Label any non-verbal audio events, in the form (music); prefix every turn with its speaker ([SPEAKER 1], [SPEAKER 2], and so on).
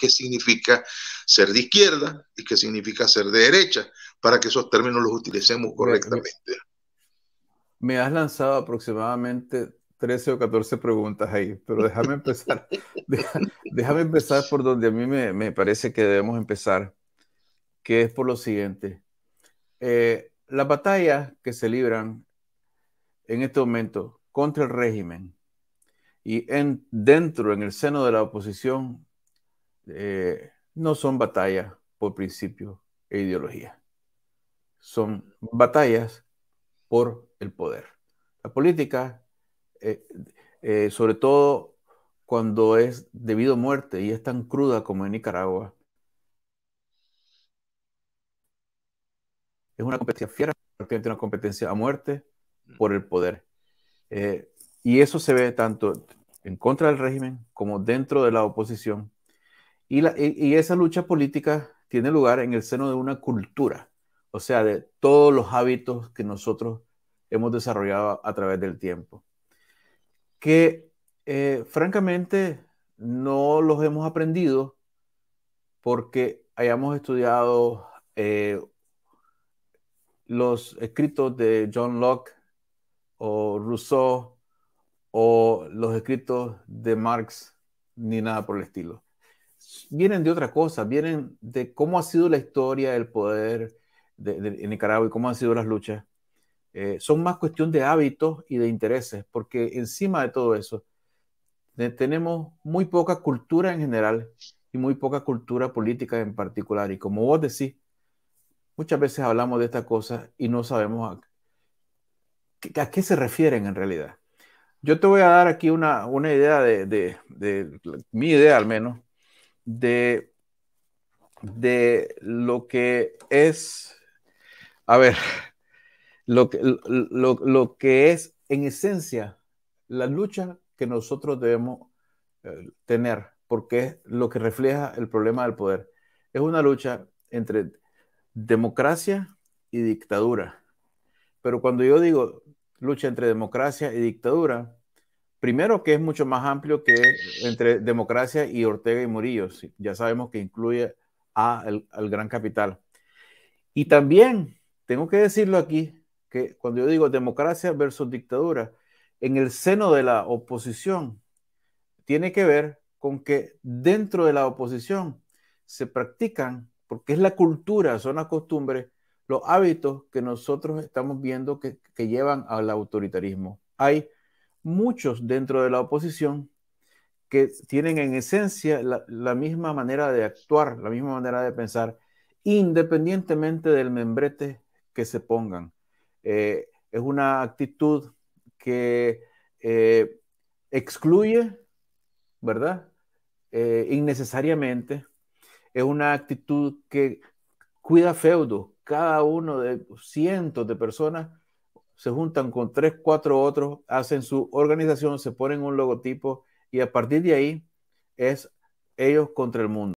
[SPEAKER 1] qué significa ser de izquierda y qué significa ser de derecha, para que esos términos los utilicemos correctamente. Me has lanzado aproximadamente 13 o 14 preguntas ahí, pero déjame empezar. (laughs) déjame empezar por donde a mí me, parece que debemos empezar, que es por lo siguiente. Eh, las batallas que se libran en este momento contra el régimen y en, dentro, en el seno de la oposición, eh, no son batallas por principio e ideología. Son batallas por el poder. La política, eh, eh, sobre todo cuando es debido a muerte y es tan cruda como en Nicaragua, es una competencia fiera, prácticamente una competencia a muerte por el poder. y eso se ve tanto en contra del régimen como dentro de la oposición y, esa lucha política tiene lugar en el seno de una cultura, o sea, de todos los hábitos que nosotros hemos desarrollado a través del tiempo, que eh, francamente no los hemos aprendido porque hayamos estudiado eh, los escritos de John Locke o Rousseau o los escritos de Marx, ni nada por el estilo vienen de otra cosa, vienen de cómo ha sido la historia del poder de, en Nicaragua y cómo han sido las luchas. Eh, son más cuestión de hábitos y de intereses, porque encima de todo eso tenemos muy poca cultura en general y muy poca cultura política en particular. Y como vos decís, muchas veces hablamos de estas cosas y no sabemos a, a, qué se refieren en realidad. Yo te voy a dar aquí una, una idea de, de mi idea al menos, de, lo que es, a ver, lo lo que es en esencia la lucha que nosotros debemos eh, tener, porque es lo que refleja el problema del poder. Es una lucha entre democracia y dictadura. Pero cuando yo digo lucha entre democracia y dictadura, Primero, que es mucho más amplio que entre democracia y Ortega y Murillo. Ya sabemos que incluye a el, al gran capital. Y también, tengo que decirlo aquí, que cuando yo digo democracia versus dictadura, en el seno de la oposición, tiene que ver con que dentro de la oposición se practican, porque es la cultura, son las costumbres, los hábitos que nosotros estamos viendo que, que llevan al autoritarismo. Hay muchos dentro de la oposición que tienen en esencia la, misma manera de actuar, la misma manera de pensar, independientemente del membrete que se pongan. Eh, es una actitud que eh, excluye, ¿verdad? Eh, innecesariamente. Es una actitud que cuida feudo. Cada uno de cientos de personas se juntan con tres, cuatro otros, hacen su organización, se ponen un logotipo y a partir de ahí es ellos contra el mundo.